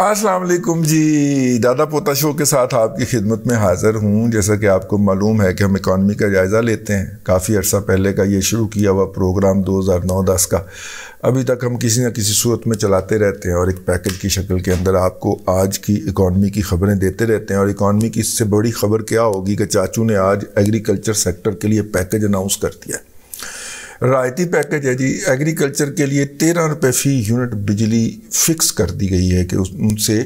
असलम जी दादा पोता शो के साथ आपकी खिदमत में हाज़िर हूँ जैसा कि आपको मालूम है कि हम इकानमी का जायज़ा लेते हैं काफ़ी अर्सा पहले का ये शुरू किया हुआ प्रोग्राम 2009-10 का अभी तक हम किसी न किसी सूरत में चलाते रहते हैं और एक पैकेज की शक्ल के अंदर आपको आज की इकानमी की खबरें देते रहते हैं और इकानमी की इससे बड़ी खबर क्या होगी कि चाचू ने आज एग्रीकल्चर सेक्टर के लिए पैकेज अनाउंस कर दिया है रायती पैकेज है जी एग्रीकल्चर के लिए तेरह रुपये फ़ी यूनिट बिजली फिक्स कर दी गई है कि उनसे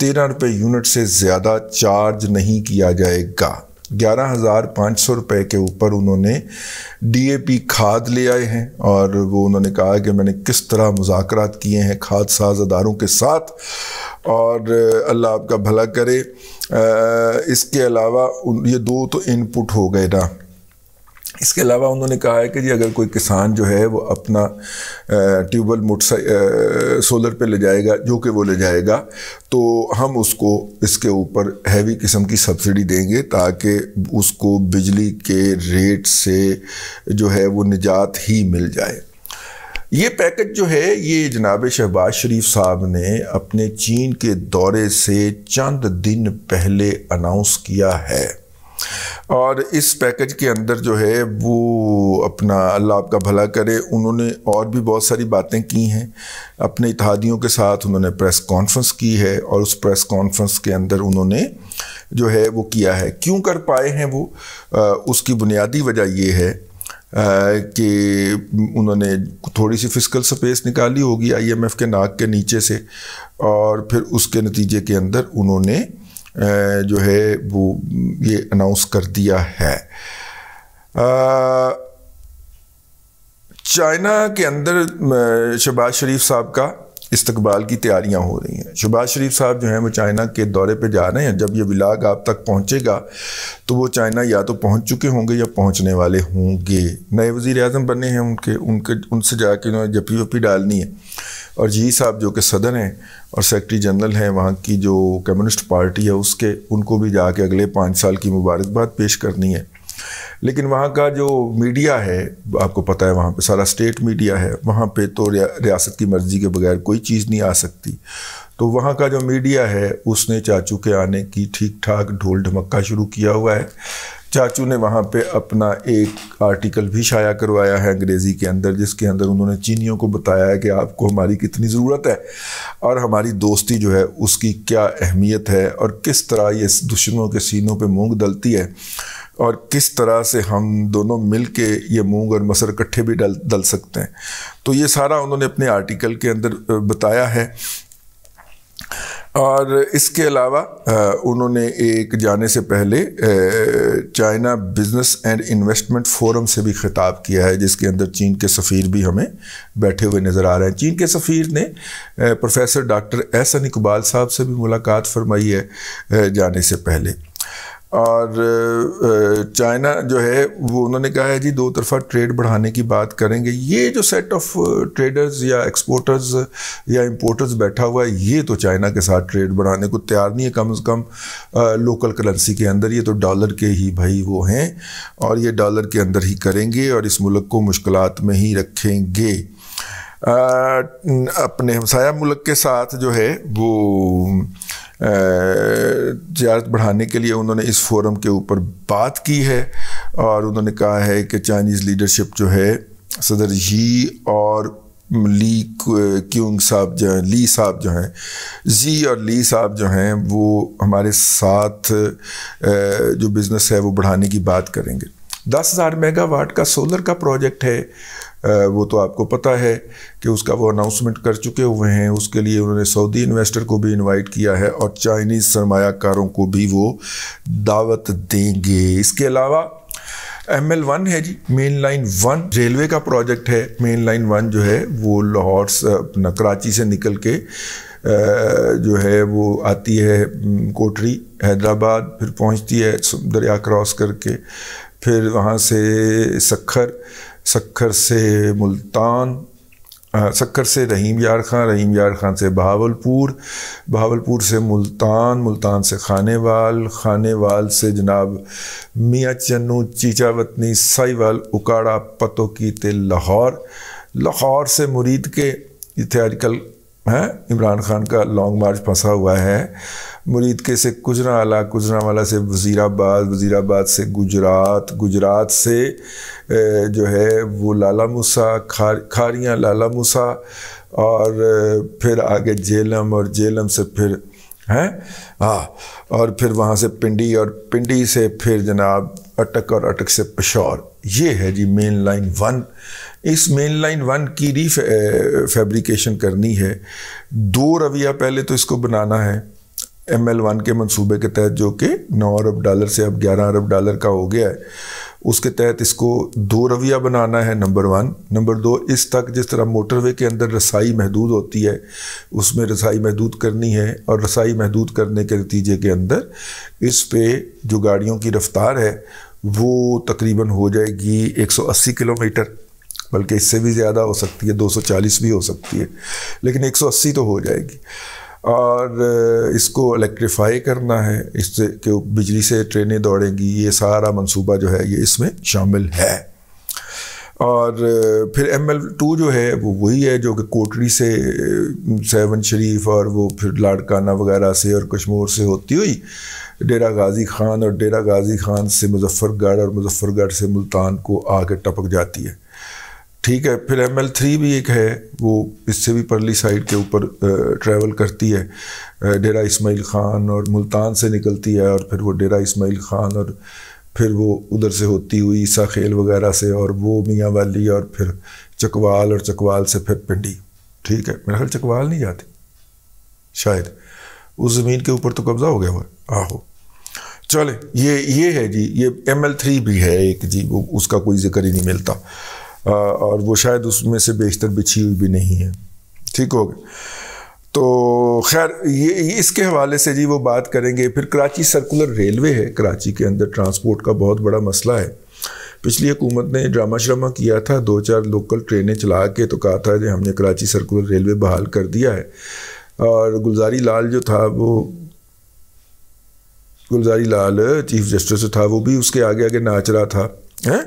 तेरह रुपये यूनिट से ज़्यादा चार्ज नहीं किया जाएगा ग्यारह हज़ार पाँच सौ रुपये के ऊपर उन्होंने डीएपी खाद ले आए हैं और वो उन्होंने कहा कि मैंने किस तरह मुजात किए हैं खाद साज अदारों के साथ और अल्लाह आपका भला करे आ, इसके अलावा ये दो तो इनपुट हो गए ना इसके अलावा उन्होंने कहा है कि जी अगर कोई किसान जो है वो अपना ट्यूबवेल मोटर सोलर पे ले जाएगा जो कि वो ले जाएगा तो हम उसको इसके ऊपर हैवी किस्म की सब्सिडी देंगे ताकि उसको बिजली के रेट से जो है वो निजात ही मिल जाए ये पैकेज जो है ये जनाब शहबाज शरीफ साहब ने अपने चीन के दौरे से चंद दिन पहले अनाउंस किया है और इस पैकेज के अंदर जो है वो अपना अल्लाह आपका भला करे उन्होंने और भी बहुत सारी बातें की हैं अपने इतिहादियों के साथ उन्होंने प्रेस कॉन्फ्रेंस की है और उस प्रेस कॉन्फ्रेंस के अंदर उन्होंने जो है वो किया है क्यों कर पाए हैं वो आ, उसकी बुनियादी वजह ये है कि उन्होंने थोड़ी सी फिजिकल स्पेस निकाली होगी आईएमएफ के नाक के नीचे से और फिर उसके नतीजे के अंदर उन्होंने जो है वो ये अनाउंस कर दिया है चाइना के अंदर शहबाज शरीफ साहब का इस्तकबाल की तैयारियां हो रही हैं शहबाज शरीफ साहब जो हैं वो चाइना के दौरे पे जा रहे हैं जब ये विलाग आप तक पहुंचेगा तो वो चाइना या तो पहुंच चुके होंगे या पहुंचने वाले होंगे नए वज़ी अजम बने हैं उनके उनके उनसे जाके उन्होंने जपी वपी डालनी है और जी साहब जो कि सदर हैं और सेक्रेटरी जनरल हैं वहाँ की जो कम्युनिस्ट पार्टी है उसके उनको भी जाके अगले पाँच साल की मुबारकबाद पेश करनी है लेकिन वहाँ का जो मीडिया है आपको पता है वहाँ पे सारा स्टेट मीडिया है वहाँ पे तो रियासत की मर्ज़ी के बगैर कोई चीज़ नहीं आ सकती तो वहाँ का जो मीडिया है उसने चाचू के आने की ठीक ठाक ढोल ढमक्का शुरू किया हुआ है चाचू ने वहाँ पे अपना एक आर्टिकल भी शाया करवाया है अंग्रेज़ी के अंदर जिसके अंदर उन्होंने चीनियों को बताया है कि आपको हमारी कितनी ज़रूरत है और हमारी दोस्ती जो है उसकी क्या अहमियत है और किस तरह ये दुश्मनों के सीनों पे मूंग दलती है और किस तरह से हम दोनों मिल के ये मूंग और मसर इकट्ठे भी डल दल सकते हैं तो ये सारा उन्होंने अपने आर्टिकल के अंदर बताया है और इसके अलावा उन्होंने एक जाने से पहले China business and investment forum से भी खिताब किया है जिसके अंदर चीन के सफ़ीर भी हमें बैठे हुए नज़र आ रहे हैं चीन के सफ़ीर ने प्रोफेसर डॉक्टर एहसन इकबाल साहब से भी मुलाकात फरमाई है जाने से पहले और चाइना जो है वो उन्होंने कहा है जी दो तरफा ट्रेड बढ़ाने की बात करेंगे ये जो सेट ऑफ ट्रेडर्स या एक्सपोर्टर्स या इंपोर्टर्स बैठा हुआ है ये तो चाइना के साथ ट्रेड बढ़ाने को तैयार नहीं है कम से कम लोकल करेंसी के अंदर ये तो डॉलर के ही भाई वो हैं और ये डॉलर के अंदर ही करेंगे और इस मुल्क को मुश्किल में ही रखेंगे आ, अपने हमसाया मुल्क के साथ जो है वो तजारत बढ़ाने के लिए उन्होंने इस फोरम के ऊपर बात की है और उन्होंने कहा है कि चाइनीज़ लीडरशिप जो है सदर यी और ली क्यूंग साहब जो हैं ली साहब जो हैं जी और ली साहब जो हैं वो हमारे साथ जो बिज़नेस है वो बढ़ाने की बात करेंगे दस हज़ार मेगावाट का सोलर का प्रोजेक्ट है वो तो आपको पता है कि उसका वो अनाउंसमेंट कर चुके हुए हैं उसके लिए उन्होंने सऊदी इन्वेस्टर को भी इनवाइट किया है और चाइनीज़ सरमाकारों को भी वो दावत देंगे इसके अलावा एम एल वन है जी मेन लाइन वन रेलवे का प्रोजेक्ट है मेन लाइन वन जो है वो लाहौर से अपना कराची से निकल के जो है वो आती है कोटरी हैदराबाद फिर पहुंचती है दरिया क्रॉस करके फिर वहाँ से सखर सक्खर से मुल्तान सक्कर से रहीम यार खान रहीम यार खान से बहावलपुर बहावलपुर से मुल्तान मुल्तान से खानेवाल खानेवाल से जनाब मियाँ चन्नू चीचावतनी साईवाल उकाड़ा पतोकी ते लाहौर लाहौर से मुरीद के जिथे आजकल हैं इमरान खान का लॉन्ग मार्च फंसा हुआ है मुरीद के से कुजरा आला कुजरा वाला से वज़ीराबाद वज़ीराबाद से गुजरात गुजरात से जो है वो लाला मूसा खार खारियाँ लाला मूसा और फिर आगे जेलम और जेलम से फिर हैं हाँ और फिर वहाँ से पिंडी और पिंडी से फिर जनाब अटक और अटक से पशौर ये है जी मेन लाइन वन इस मेन लाइन वन की री फैब्रिकेशन करनी है दो रविया पहले तो इसको बनाना है एम एल वन के मनसूबे के तहत जो कि नौ अरब डॉलर से अब ग्यारह अरब डॉलर का हो गया है उसके तहत इसको दो रविया बनाना है नंबर वन नंबर दो इस तक जिस तरह मोटरवे के अंदर रसाई महदूद होती है उसमें रसाई महदूद करनी है और रसाई महदूद करने के नतीजे के अंदर इस पे जो गाड़ियों की रफ्तार है वो तकरीबन हो जाएगी 180 किलोमीटर बल्कि इससे भी ज़्यादा हो सकती है 240 भी हो सकती है लेकिन 180 तो हो जाएगी और इसको इलेक्ट्रिफाई करना है इससे कि बिजली से ट्रेनें दौड़ेंगी ये सारा मंसूबा जो है ये इसमें शामिल है और फिर एम एल टू जो है वो वही है जो कि कोटरी से सेवन शरीफ और वो फिर लाड़काना वगैरह से और कश्मोर से होती हुई डेरा गाजी खान और डेरा गाजी खान से मुजफ्फरगढ़ और मुजफ्फरगढ़ से मुल्तान को आके टपक जाती है ठीक है फिर एम एल थ्री भी एक है वो इससे भी परली साइड के ऊपर ट्रैवल करती है डेरा इस्माइल ख़ान और मुल्तान से निकलती है और फिर वो डेरा इस्माइल ख़ान और फिर वो उधर से होती हुई ईसा खेल वगैरह से और वो मियाँ वाली और फिर चकवाल और चकवाल से फिर पिंडी ठीक है मेरा ख्याल चकवाल नहीं जाती शायद उस ज़मीन के ऊपर तो कब्ज़ा हो गया हुआ आहो चले ये ये है जी ये एम एल थ्री भी है एक जी वो उसका कोई जिक्र ही नहीं मिलता और वो शायद उसमें से बेशतर बिछी हुई भी नहीं है ठीक हो गया तो खैर ये, इसके हवाले से जी वो बात करेंगे फिर कराची सर्कुलर रेलवे है कराची के अंदर ट्रांसपोर्ट का बहुत बड़ा मसला है पिछली हुकूमत ने ड्रामा श्रामा किया था दो चार लोकल ट्रेनें चला के तो कहा था कि हमने कराची सर्कुलर रेलवे बहाल कर दिया है और गुलजारी लाल जो था वो गुलजारी लाल चीफ जस्टिस था वो भी उसके आगे आगे नाच रहा था हैं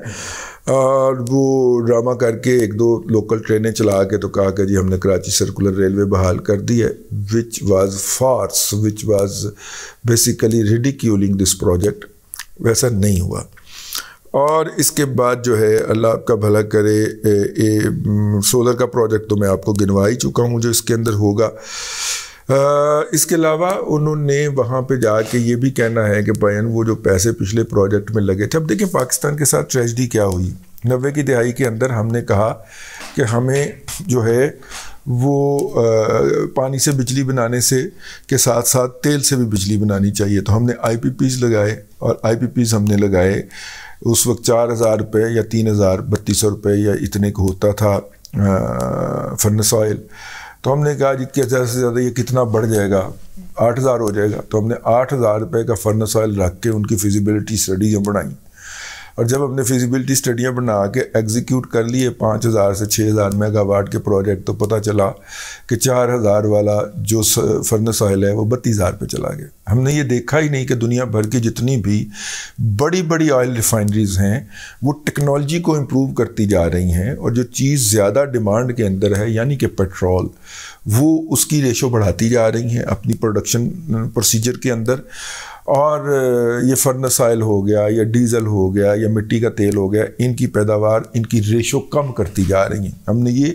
और वो ड्रामा करके एक दो लोकल ट्रेनें चला के तो कहा कि जी हमने कराची सर्कुलर रेलवे बहाल कर दी है which was farce which was basically ridiculing this project वैसा नहीं हुआ और इसके बाद जो है अल्लाह आपका भला करे ए, ए, सोलर का प्रोजेक्ट तो मैं आपको गिनवा ही चुका हूँ जो इसके अंदर होगा इसके अलावा उन्होंने वहाँ पे जाके ये भी कहना है कि पयन वो जो पैसे पिछले प्रोजेक्ट में लगे थे अब देखिए पाकिस्तान के साथ ट्रेजडी क्या हुई नब्बे की दिहाई के अंदर हमने कहा कि हमें जो है वो आ, पानी से बिजली बनाने से के साथ साथ तेल से भी बिजली बनानी चाहिए तो हमने आई लगाए और आई हमने लगाए उस वक्त चार हज़ार रुपये या तीन हज़ार बत्तीस सौ रुपये या इतने को होता था फर्नस ऑयल तो हमने कहा जी कैसे ज़्यादा से ज़्यादा ये कितना बढ़ जाएगा आठ हज़ार हो जाएगा तो हमने आठ हज़ार रुपये का फर्नस ऑयल रख के उनकी फिजिबिलिटी स्टडी हम और जब हमने फिजिबिलिटी स्टडियाँ बना के एग्जीक्यूट कर लिए पाँच हज़ार से छः हज़ार मेगावाट के प्रोजेक्ट तो पता चला कि चार हज़ार वाला जो फर्नेस ऑयल है वो बत्तीस हज़ार पर चला गया हमने ये देखा ही नहीं कि दुनिया भर की जितनी भी बड़ी बड़ी ऑयल रिफाइनरीज हैं वो टेक्नोलॉजी को इम्प्रूव करती जा रही हैं और जो चीज़ ज़्यादा डिमांड के अंदर है यानी कि पेट्रोल वो उसकी रेशो बढ़ाती जा रही हैं अपनी प्रोडक्शन प्रोसीजर के अंदर और ये फर्नसाइल हो गया या डीजल हो गया या मिट्टी का तेल हो गया इनकी पैदावार इनकी रेशो कम करती जा रही हैं हमने ये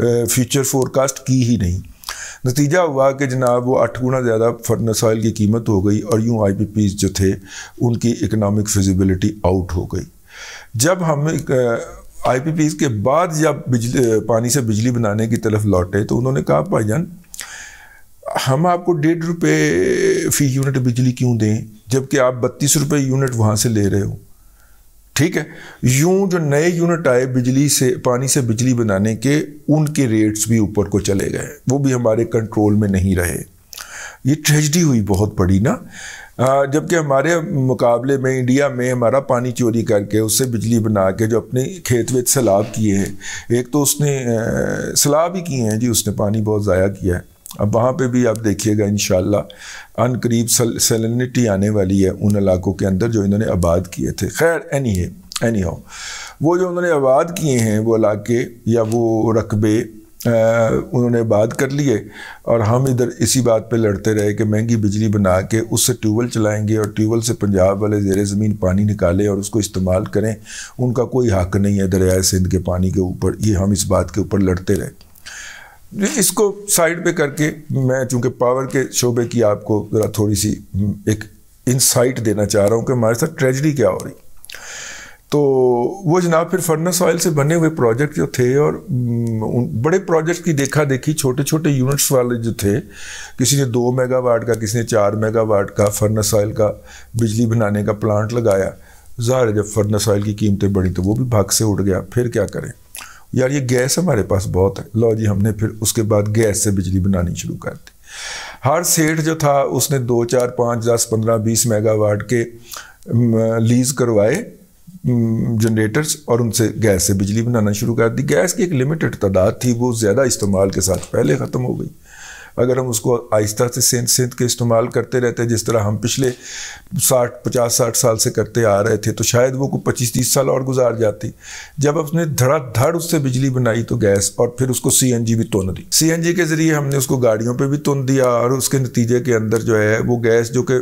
फ्यूचर फोरकास्ट की ही नहीं नतीजा हुआ कि जनाब वो आठ गुना ज़्यादा आयल की कीमत हो गई और यूँ आई जो थे उनकी इकनॉमिक फिजिबिलिटी आउट हो गई जब हम आई के बाद जब बिजली पानी से बिजली बनाने की तरफ लौटे तो उन्होंने कहा जान हम आपको डेढ़ रुपये फी यूनिट बिजली क्यों दें जबकि आप बत्तीस रुपये यूनिट वहाँ से ले रहे हो ठीक है यूं जो नए यूनिट आए बिजली से पानी से बिजली बनाने के उनके रेट्स भी ऊपर को चले गए वो भी हमारे कंट्रोल में नहीं रहे ये ट्रेजडी हुई बहुत बड़ी ना जबकि हमारे मुकाबले में इंडिया में हमारा पानी चोरी करके उससे बिजली बना के जो अपने खेत वेत सैलाब किए हैं एक तो उसने सैलाब ही किए हैं जी उसने पानी बहुत ज़ाया किया है अब वहाँ पे भी आप देखिएगा इन अन करीब सेलिनिटी आने वाली है उन इलाकों के अंदर जो इन्होंने आबाद किए थे खैर एनी है एनी हो वो जो उन्होंने आबाद किए हैं वो इलाके या वो रकबे उन्होंने बात कर लिए और हम इधर इसी बात पे लड़ते रहे कि महंगी बिजली बना के उससे ट्यूबवेल चलाएंगे और ट्यूबवेल से पंजाब वाले जेर ज़मीन पानी निकाले और उसको इस्तेमाल करें उनका कोई हक नहीं है दरियाए सिंध के पानी के ऊपर ये हम इस बात के ऊपर लड़ते रहे इसको साइड पे करके मैं चूंकि पावर के शोबे की आपको ज़रा थोड़ी सी हम्म, एक इंसाइट देना चाह रहा हूँ कि हमारे साथ ट्रेजडी क्या हो रही तो वो जनाब फिर फर्नस ऑयल से बने हुए प्रोजेक्ट जो थे और हम्म, उन बड़े प्रोजेक्ट की देखा देखी छोटे छोटे यूनिट्स वाले जो थे किसी ने दो मेगावाट का किसी ने चार मेगावाट का फर्नस ऑयल का बिजली बनाने का प्लांट लगाया ज़ाहिर जब फर्नस ऑयल की कीमतें बढ़ी तो वो भी भाग से उड़ गया फिर क्या करें यार ये गैस हमारे पास बहुत है लो जी हमने फिर उसके बाद गैस से बिजली बनानी शुरू कर दी हर सेठ जो था उसने दो चार पाँच दस पंद्रह बीस मेगावाट के लीज करवाए जनरेटर्स और उनसे गैस से बिजली बनाना शुरू कर दी गैस की एक लिमिटेड तादाद थी वो ज़्यादा इस्तेमाल के साथ पहले ख़त्म हो गई अगर हम उसको आहिस्ता से सेंध सेंध के इस्तेमाल करते रहते जिस तरह हम पिछले साठ पचास साठ साल से करते आ रहे थे तो शायद वो कोई पच्चीस तीस साल और गुजार जाती जब अपने धड़ाधड़ उससे बिजली बनाई तो गैस और फिर उसको सी भी तुन दी सी के ज़रिए हमने उसको गाड़ियों पर भी तुन दिया और उसके नतीजे के अंदर जो है वो गैस जो कि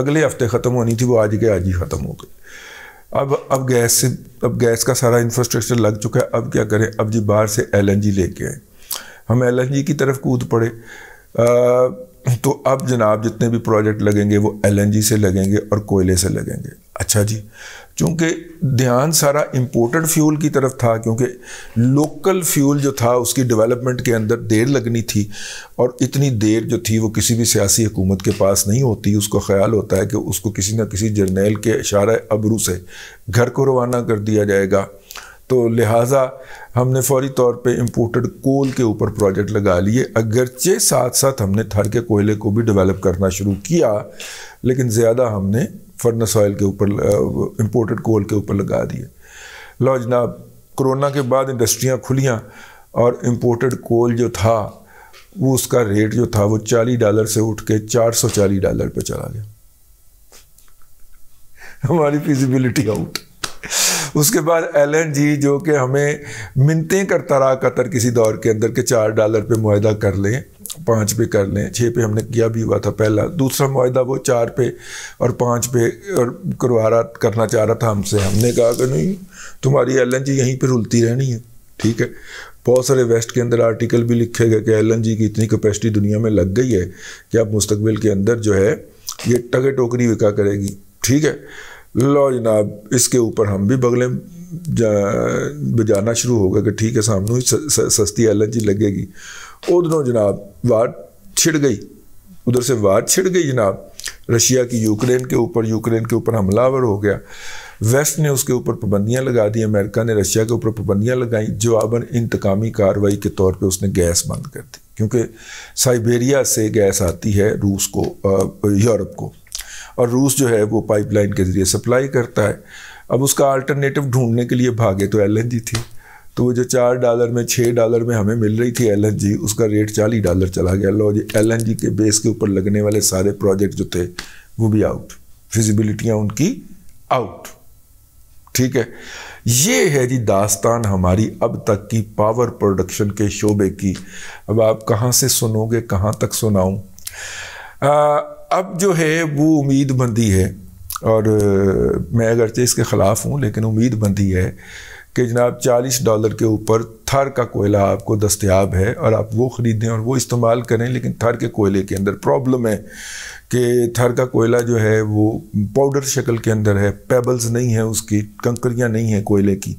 अगले हफ्ते ख़त्म होनी थी वो आज के आज ही ख़त्म हो गई अब अब गैस से अब गैस का सारा इंफ्रास्ट्रक्चर लग चुका है अब क्या करें अब जी बाहर से एल लेके आए हम एल की तरफ कूद पड़े तो अब जनाब जितने भी प्रोजेक्ट लगेंगे वो जी से लगेंगे और कोयले से लगेंगे अच्छा जी चूँकि ध्यान सारा इम्पोर्टेड फ्यूल की तरफ था क्योंकि लोकल फ्यूल जो था उसकी डेवलपमेंट के अंदर देर लगनी थी और इतनी देर जो थी वो किसी भी सियासी हुकूमत के पास नहीं होती उसको ख्याल होता है कि उसको किसी न किसी जर्नेल के इशारा अबरू से घर को रवाना कर दिया जाएगा तो लिहाजा हमने फौरी तौर पे इम्पोर्टेड कोल के ऊपर प्रोजेक्ट लगा लिए अगरचे साथ साथ हमने थर के कोयले को भी डेवलप करना शुरू किया लेकिन ज़्यादा हमने फर्नस ऑयल के ऊपर इम्पोर्टेड कोल के ऊपर लगा दिए लो जनाब कोरोना के बाद इंडस्ट्रियाँ खुलियाँ और इम्पोर्टेड कोल जो था वो उसका रेट जो था वो चालीस डॉलर से उठ के चार सौ चालीस डॉलर पर चला गया हमारी फिजिबिलिटी आउट उसके बाद एल एन जी जो कि हमें मिनतें करता रहा कतर किसी दौर के अंदर के चार डॉलर पे माह कर लें पाँच पे कर लें छः पे हमने किया भी हुआ था पहला दूसरा माहदा वो चार पे और पाँच पे और करवा रहा करना चाह रहा था हमसे हमने कहा कि नहीं तुम्हारी एल एन जी यहीं पर रुलती रहनी है ठीक है बहुत सारे वेस्ट के अंदर आर्टिकल भी लिखे गए कि एल एन जी की इतनी कैपेसिटी दुनिया में लग गई है कि अब मुस्तबिल के अंदर जो है ये टगे टोकरी विका करेगी ठीक है लो जनाब इसके ऊपर हम भी बगले बजाना शुरू हो गया कि ठीक है सामने ही सस्ती एन जी लगेगी उधरों जनाब वाट छिड़ गई उधर से वाट छिड़ गई जनाब रशिया की यूक्रेन के ऊपर यूक्रेन के ऊपर हमलावर हो गया वेस्ट ने उसके ऊपर पाबंदियाँ लगा दी अमेरिका ने रशिया के ऊपर पाबंदियाँ लगाई जवाबन इंतकामी कार्रवाई के तौर पे उसने गैस बंद कर दी क्योंकि साइबेरिया से गैस आती है रूस को यूरोप को और रूस जो है वो पाइपलाइन के ज़रिए सप्लाई करता है अब उसका अल्टरनेटिव ढूंढने के लिए भागे तो एल थी तो वो जो चार डॉलर में छः डॉलर में हमें मिल रही थी एल उसका रेट चालीस डॉलर चला गया लो जी एल के बेस के ऊपर लगने वाले सारे प्रोजेक्ट जो थे वो भी आउट फिजिबिलिटियाँ उनकी आउट ठीक है ये है जी दास्तान हमारी अब तक की पावर प्रोडक्शन के शोबे की अब आप कहाँ से सुनोगे कहाँ तक सुनाऊँ अब जो है वो उम्मीद बंधी है और मैं अगरचे तो इसके ख़िलाफ़ हूँ लेकिन उम्मीद बनती है कि जनाब चालीस डॉलर के ऊपर थर का कोयला आपको दस्तियाब है और आप वो ख़रीदें और वो इस्तेमाल करें लेकिन थर के कोयले के अंदर प्रॉब्लम है कि थर का कोयला जो है वो पाउडर शक्ल के अंदर है पेबल्स नहीं है उसकी कंकरियाँ नहीं हैं कोयले की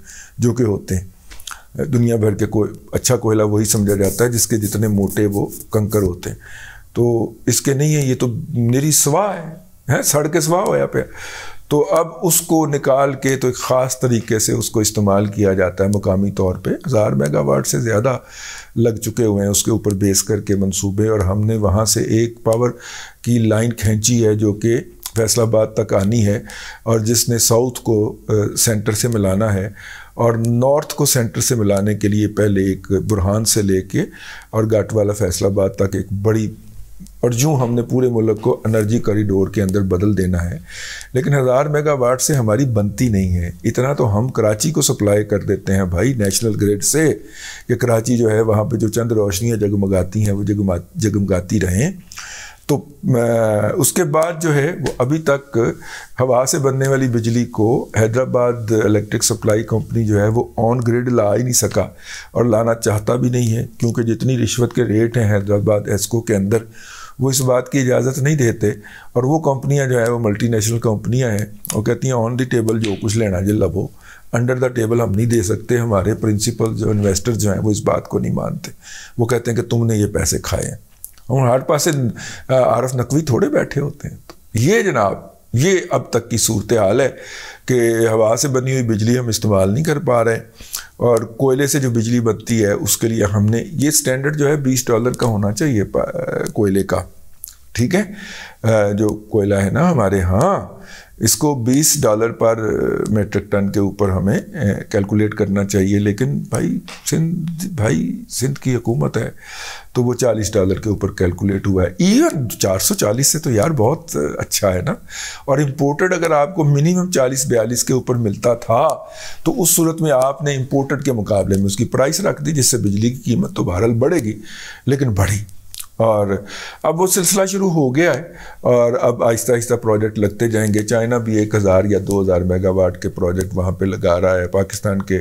जो कि होते हैं दुनिया भर के कोई अच्छा कोयला वही समझा जाता है जिसके जितने मोटे वो कंकर होते हैं तो इसके नहीं है ये तो मेरी स्वा है, है सड़ के स्वा या पे तो अब उसको निकाल के तो एक ख़ास तरीके से उसको इस्तेमाल किया जाता है मुकामी तौर पे हज़ार मेगावाट से ज़्यादा लग चुके हुए हैं उसके ऊपर बेस करके मंसूबे और हमने वहाँ से एक पावर की लाइन खींची है जो कि फैसलाबाद तक आनी है और जिसने साउथ को सेंटर से मिलाना है और नॉर्थ को सेंटर से मिलाने के लिए पहले एक बुरहान से लेके और घाट वाला फैसलाबाद तक एक बड़ी और जो हमने पूरे मुल्क को एनर्जी कॉरिडोर के अंदर बदल देना है लेकिन हज़ार मेगावाट से हमारी बनती नहीं है इतना तो हम कराची को सप्लाई कर देते हैं भाई नेशनल ग्रेड से कि कराची जो है वहाँ पे जो चंद रोशनियाँ जगमगाती हैं वो जगमा जगमगाती रहें तो उसके बाद जो है वो अभी तक हवा से बनने वाली बिजली को हैदराबाद इलेक्ट्रिक सप्लाई कंपनी जो है वो ऑन ग्रिड ला ही नहीं सका और लाना चाहता भी नहीं है क्योंकि जितनी रिश्वत के रेट हैं हैदराबाद एस्को के अंदर वो इस बात की इजाज़त नहीं देते और वो कंपनियां जो है वो मल्टीनेशनल कंपनियां हैं वो कहती हैं ऑन द टेबल जो कुछ लेना जो लबो अंडर द टेबल हम नहीं दे सकते हमारे प्रिंसिपल जो इन्वेस्टर जो हैं वो इस बात को नहीं मानते वो कहते हैं कि तुमने ये पैसे खाए हैं हम हर पास आरफ नकवी थोड़े बैठे होते हैं ये जनाब ये अब तक की सूरत हाल है कि हवा से बनी हुई बिजली हम इस्तेमाल नहीं कर पा रहे और कोयले से जो बिजली बनती है उसके लिए हमने ये स्टैंडर्ड जो है बीस डॉलर का होना चाहिए कोयले का ठीक है जो कोयला है ना हमारे यहाँ इसको 20 डॉलर पर मेट्रिक टन के ऊपर हमें कैलकुलेट करना चाहिए लेकिन भाई सिंध भाई सिंध की हुकूमत है तो वो 40 डॉलर के ऊपर कैलकुलेट हुआ है ईयर 440 से तो यार बहुत अच्छा है ना और इम्पोर्टेड अगर आपको मिनिमम 40 बयालीस के ऊपर मिलता था तो उस सूरत में आपने इम्पोर्टेड के मुकाबले में उसकी प्राइस रख दी जिससे बिजली की कीमत तो बहरहाल बढ़ेगी लेकिन बढ़ी और अब वो सिलसिला शुरू हो गया है और अब आहिस्ता आहिस्ता प्रोजेक्ट लगते जाएंगे चाइना भी एक हज़ार या दो हज़ार मेगावाट के प्रोजेक्ट वहाँ पे लगा रहा है पाकिस्तान के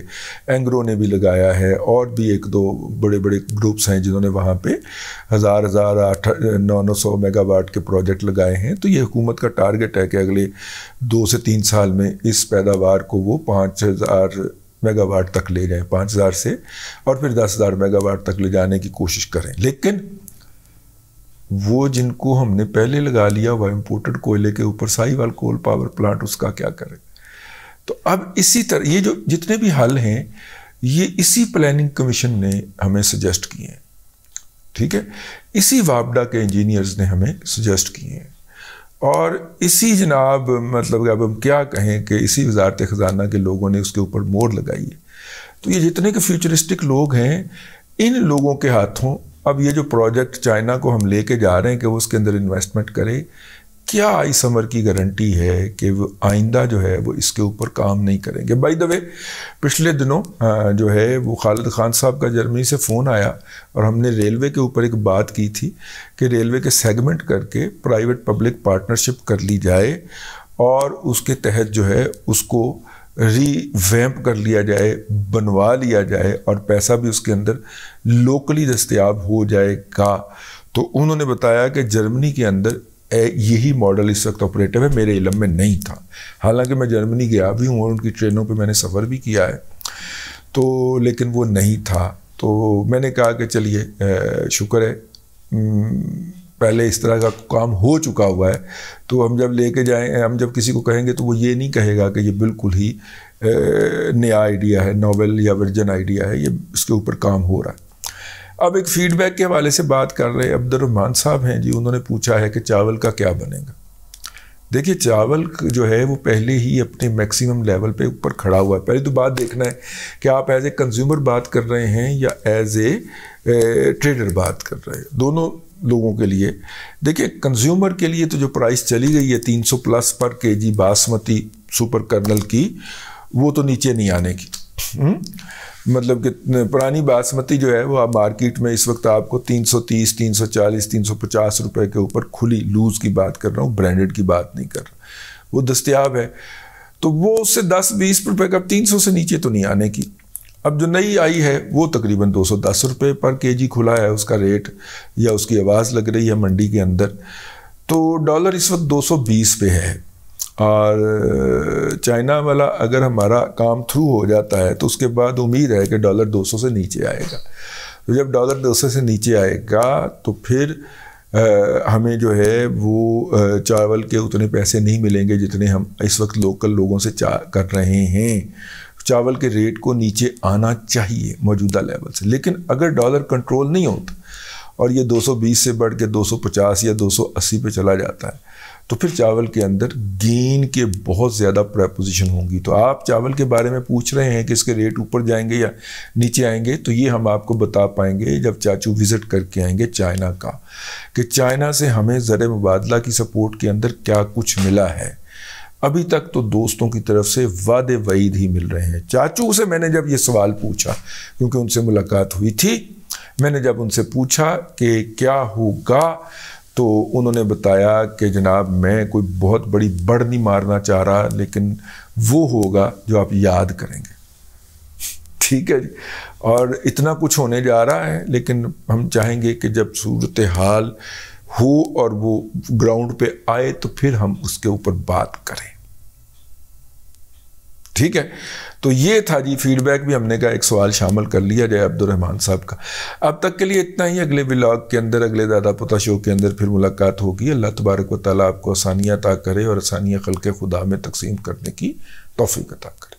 एंग्रो ने भी लगाया है और भी एक दो बड़े बड़े ग्रुप्स हैं जिन्होंने वहाँ पे हज़ार हज़ार आठ नौ नौ सौ मेगावाट के प्रोजेक्ट लगाए हैं तो ये हुकूमत का टारगेट है कि अगले दो से तीन साल में इस पैदावार को वो पाँच हज़ार मेगावाट तक ले जाएँ पाँच हज़ार से और फिर दस हज़ार मेगावाट तक ले जाने की कोशिश करें लेकिन वो जिनको हमने पहले लगा लिया हुआ इम्पोर्टेड कोयले के ऊपर साहिवाल कोल पावर प्लांट उसका क्या करे तो अब इसी तरह ये जो जितने भी हल हैं ये इसी प्लानिंग कमीशन ने हमें सजेस्ट किए हैं ठीक है इसी वापडा के इंजीनियर्स ने हमें सजेस्ट किए हैं और इसी जनाब मतलब अब हम क्या कहें कि इसी वजारत ख़जाना के लोगों ने उसके ऊपर मोर लगाई है तो ये जितने के फ्यूचरिस्टिक लोग हैं इन लोगों के हाथों अब ये जो प्रोजेक्ट चाइना को हम लेके जा रहे हैं कि वो उसके अंदर इन्वेस्टमेंट करे क्या आई समर की गारंटी है कि वो आइंदा जो है वो इसके ऊपर काम नहीं करेंगे बाई द वे पिछले दिनों जो है वो खालिद खान साहब का जर्मनी से फ़ोन आया और हमने रेलवे के ऊपर एक बात की थी कि रेलवे के सेगमेंट करके प्राइवेट पब्लिक पार्टनरशिप कर ली जाए और उसके तहत जो है उसको रीवैम्प कर लिया जाए बनवा लिया जाए और पैसा भी उसके अंदर लोकली दस्तियाब हो जाएगा तो उन्होंने बताया कि जर्मनी के अंदर यही मॉडल इस वक्त ऑपरेटिव है मेरे इलम में नहीं था हालांकि मैं जर्मनी गया भी हूँ और उनकी ट्रेनों पे मैंने सफ़र भी किया है तो लेकिन वो नहीं था तो मैंने कहा कि चलिए शुक्र है पहले इस तरह का काम हो चुका हुआ है तो हम जब लेके जाएं हम जब किसी को कहेंगे तो वो ये नहीं कहेगा कि ये बिल्कुल ही नया आइडिया है नोवेल या वर्जन आइडिया है ये इसके ऊपर काम हो रहा है अब एक फीडबैक के हवाले से बात कर रहे अब्दुलरहमान साहब हैं जी उन्होंने पूछा है कि चावल का क्या बनेगा देखिए चावल जो है वो पहले ही अपने मैक्सिमम लेवल पे ऊपर खड़ा हुआ है पहले तो बात देखना है कि आप एज ए कंज्यूमर बात कर रहे हैं या एज ए ट्रेडर बात कर रहे हैं दोनों लोगों के लिए देखिए कंज्यूमर के लिए तो जो प्राइस चली गई है 300 प्लस पर केजी बासमती सुपर कर्नल की वो तो नीचे नहीं आने की हुँ? हम्म? मतलब कि पुरानी बासमती जो है वो आप मार्केट में इस वक्त आपको 330, 340, 350 रुपए के ऊपर खुली लूज की बात कर रहा हूँ ब्रांडेड की बात नहीं कर रहा वो दस्तियाब है तो वो उससे 10, 20 रुपए का 300 से नीचे तो नहीं आने की अब जो नई आई है वो तकरीबन 210 रुपए पर केजी खुला है उसका रेट या उसकी आवाज़ लग रही है मंडी के अंदर तो डॉलर इस वक्त 220 पे है और चाइना वाला अगर हमारा काम थ्रू हो जाता है तो उसके बाद उम्मीद है कि डॉलर 200 से नीचे आएगा तो जब डॉलर 200 से नीचे आएगा तो फिर आ, हमें जो है वो चावल के उतने पैसे नहीं मिलेंगे जितने हम इस वक्त लोकल लोगों से चा कर रहे हैं चावल के रेट को नीचे आना चाहिए मौजूदा लेवल से लेकिन अगर डॉलर कंट्रोल नहीं होता और ये 220 से बढ़ के 250 या 280 पे चला जाता है तो फिर चावल के अंदर गेन के बहुत ज़्यादा प्रपोजिशन होंगी तो आप चावल के बारे में पूछ रहे हैं कि इसके रेट ऊपर जाएंगे या नीचे आएंगे तो ये हम आपको बता पाएंगे जब चाचू विज़िट करके आएंगे चाइना का कि चाइना से हमें ज़र मुबादला की सपोर्ट के अंदर क्या कुछ मिला है अभी तक तो दोस्तों की तरफ से वादे वईद ही मिल रहे हैं चाचू से मैंने जब ये सवाल पूछा क्योंकि उनसे मुलाकात हुई थी मैंने जब उनसे पूछा कि क्या होगा तो उन्होंने बताया कि जनाब मैं कोई बहुत बड़ी बढ़ नहीं मारना चाह रहा लेकिन वो होगा जो आप याद करेंगे ठीक है जी और इतना कुछ होने जा रहा है लेकिन हम चाहेंगे कि जब सूरत हाल हो और वो ग्राउंड पे आए तो फिर हम उसके ऊपर बात करें ठीक है तो ये था जी फीडबैक भी हमने कहा एक सवाल शामिल कर लिया जाए अब्दुलरहमान साहब का अब तक के लिए इतना ही अगले ब्लॉग के अंदर अगले दादा पोता शो के अंदर फिर मुलाकात होगी अल्लाह तबारक वाली आपको आसानियाँ अता करे और आसानियाँ खल के खुदा में तकसीम करने की तोफ़ी अता करे